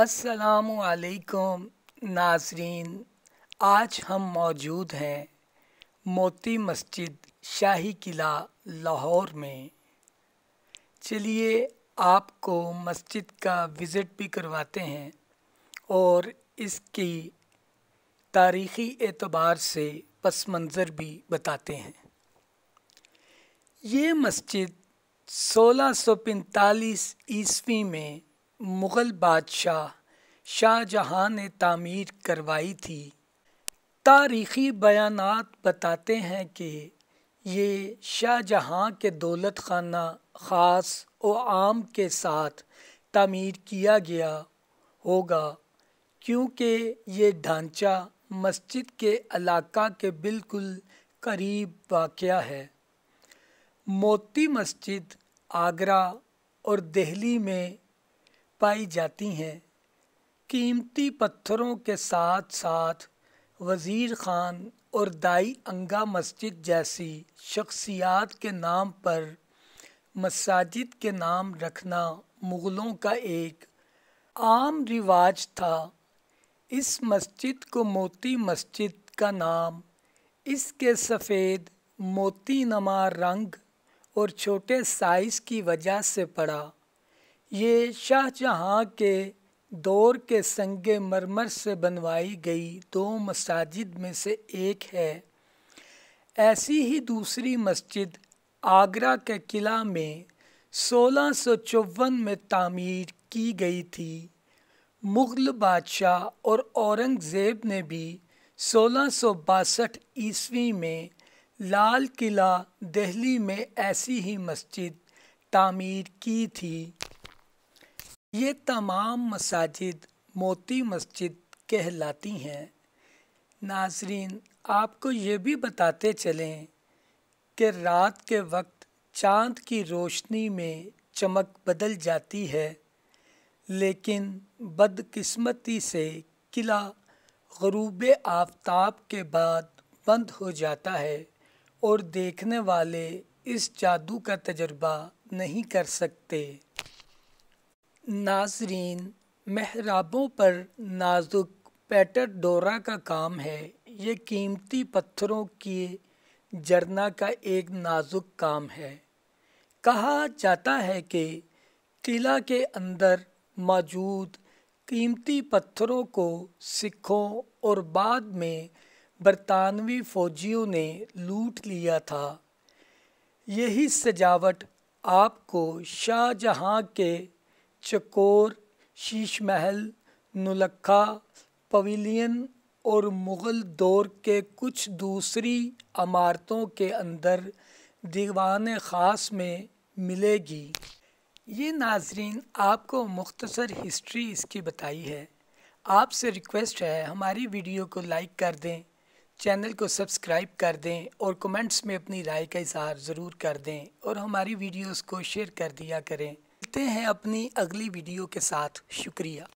असलकुम नाजरीन आज हम मौजूद हैं मोती मस्जिद शाही किला लाहौर में चलिए आपको मस्जिद का विज़िट भी करवाते हैं और इसकी तारीख़ी एतबार से पस मंज़र भी बताते हैं ये मस्जिद 1645 ईस्वी में मुग़ल बादशाह शाहजहाँ ने तामीर करवाई थी तारीख़ी बयानात बताते हैं कि ये शाहजहाँ के दौलत खाना ख़ास व आम के साथ तामीर किया गया होगा क्योंकि ये ढांचा मस्जिद के इलाका के बिल्कुल करीब वाक़ है मोती मस्जिद आगरा और दिल्ली में पाई जाती हैं कीमती पत्थरों के साथ साथ वज़ीर ख़ान और दाई अंगा मस्जिद जैसी शख्सियात के नाम पर मसाजिद के नाम रखना मुग़लों का एक आम रिवाज था इस मस्जिद को मोती मस्जिद का नाम इसके सफ़ेद मोती नमा रंग और छोटे साइज़ की वजह से पड़ा ये शाहजहाँ के दौर के संग मरमर से बनवाई गई दो मस्ाजिद में से एक है ऐसी ही दूसरी मस्जिद आगरा के किला में सोलह सौ चौवन में तामीर की गई थी मुग़ल बादशाह और औरंगज़ेब ने भी सोलह सौ बासठ ईस्वी में लाल किला दिल्ली में ऐसी ही मस्जिद तामीर की थी ये तमाम मसाजिद मोती मस्जिद कहलाती हैं नाजरीन आपको ये भी बताते चलें कि रात के वक्त चांद की रोशनी में चमक बदल जाती है लेकिन बदकिस्मती से किला गरूब आफ्ताब के बाद बंद हो जाता है और देखने वाले इस जादू का तजर्बा नहीं कर सकते नाजरीन महराबों पर नाजुक पैटर डोरा का काम है ये कीमती पत्थरों की जरना का एक नाजुक काम है कहा जाता है कि किला के अंदर मौजूद कीमती पत्थरों को सिखों और बाद में बरतानवी फौजियों ने लूट लिया था यही सजावट आपको शाहजहाँ के चकोर शीश महल नुलखा पवेलियन और मुग़ल दौर के कुछ दूसरी अमारतों के अंदर दीवान ख़ास में मिलेगी ये नाजरीन आपको मुख्तसर हिस्ट्री इसकी बताई है आपसे रिक्वेस्ट है हमारी वीडियो को लाइक कर दें चैनल को सब्सक्राइब कर दें और कमेंट्स में अपनी राय का इजहार ज़रूर कर दें और हमारी वीडियोस को शेयर कर दिया करें मिलते हैं अपनी अगली वीडियो के साथ शुक्रिया